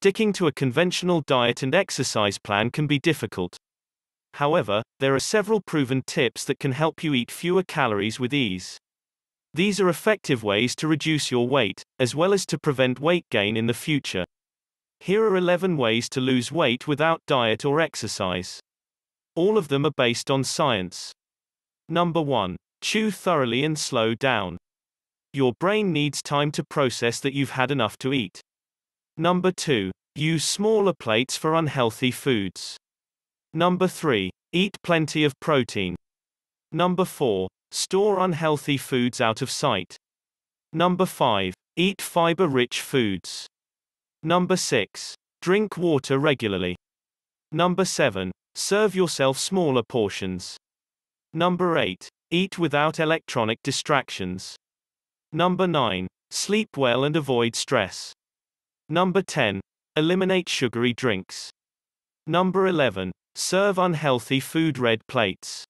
Sticking to a conventional diet and exercise plan can be difficult. However, there are several proven tips that can help you eat fewer calories with ease. These are effective ways to reduce your weight, as well as to prevent weight gain in the future. Here are 11 ways to lose weight without diet or exercise. All of them are based on science. Number 1. Chew thoroughly and slow down. Your brain needs time to process that you've had enough to eat. Number 2. Use smaller plates for unhealthy foods. Number 3. Eat plenty of protein. Number 4. Store unhealthy foods out of sight. Number 5. Eat fiber rich foods. Number 6. Drink water regularly. Number 7. Serve yourself smaller portions. Number 8. Eat without electronic distractions. Number 9. Sleep well and avoid stress. Number 10. Eliminate sugary drinks. Number 11. Serve unhealthy food red plates.